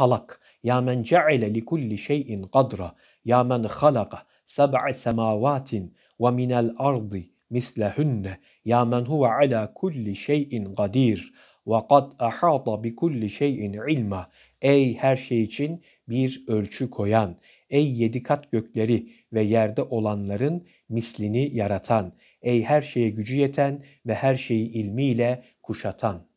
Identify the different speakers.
Speaker 1: halak. Ya men ce'ale li kulli şeyin kadra. Ya men halaka seb'a semavatin ve minel ardi mislehünne. Ya men huve ala kulli şeyin kadir. Ve kad ahata bi kulli şeyin ilma. Ey her şey için bir ölçü koyan, ey yedi kat gökleri ve yerde olanların mislini yaratan, ey her şeye gücü yeten ve her şeyi ilmiyle kuşatan.